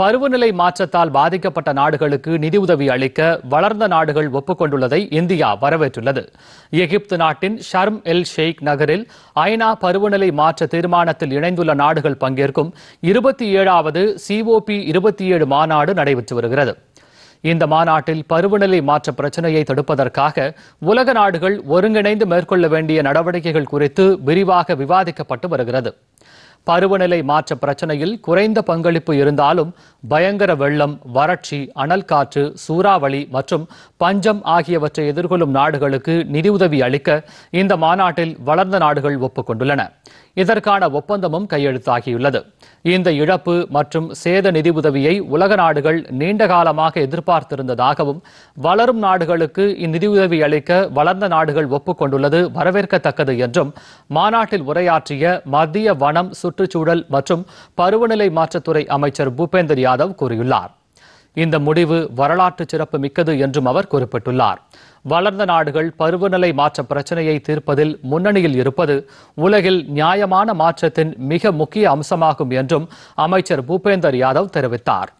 பருவநிலை மாற்றத்தால் பாதிக்கப்பட்ட நாடுகளுக்கு நிதியுதவி அளிக்க வளர்ந்த நாடுகள் ஒப்புக்கொண்டுள்ளதை இந்தியா வரவேற்றுள்ளது எகிப்து நாட்டின் ஷர்ம் எல் ஷேக் நகரில் ஐநா பருவநிலை மாற்ற தீர்மானத்தில் இணைந்துள்ள நாடுகள் பங்கேற்கும் இருபத்தி ஏழாவது சிஓபி இருபத்தி ஏழு மாநாடு நடைபெற்று வருகிறது இந்த மாநாட்டில் பருவநிலை மாற்ற பிரச்சினையை தடுப்பதற்காக உலக நாடுகள் ஒருங்கிணைந்து மேற்கொள்ள வேண்டிய நடவடிக்கைகள் குறித்து விரிவாக விவாதிக்கப்பட்டு வருகிறது பருவநிலை மாற்ற பிரச்சனையில் குறைந்த பங்களிப்பு இருந்தாலும் பயங்கர வெள்ளம் வறட்சி அனல் காற்று சூறாவளி மற்றும் பஞ்சம் ஆகியவற்றை எதிர்கொள்ளும் நாடுகளுக்கு நிதியுதவி அளிக்க இந்த மாநாட்டில் வளர்ந்த நாடுகள் ஒப்புக்கொண்டுள்ளன இதற்கான ஒப்பந்தமும் கையெழுத்தாகியுள்ளது இந்த இழப்பு மற்றும் சேத நிதி உதவியை உலக நாடுகள் நீண்ட காலமாக எதிர்பார்த்திருந்ததாகவும் வளரும் நாடுகளுக்கு இந்நிதியுதவி அளிக்க வளர்ந்த நாடுகள் ஒப்புக்கொண்டுள்ளது வரவேற்கத்தக்கது என்றும் மாநாட்டில் உரையாற்றிய மத்திய வனம் சுற்றுச்சூழல் மற்றும் பருவநிலை மாற்றத்துறை அமைச்சர் பூபேந்தர் யாதவ் கூறியுள்ளார் இந்த முடிவு வரலாற்று சிறப்பு மிக்கது என்றும் அவர் குறிப்பிட்டுள்ளார் வளர்ந்த நாடுகள் பருவநிலை மாற்ற பிரச்சனையை தீர்ப்பதில் முன்னணியில் இருப்பது உலகில் நியாயமான மாற்றத்தின் மிக முக்கிய அம்சமாகும் என்றும் அமைச்சர் பூபேந்தர் யாதவ் தெரிவித்தார்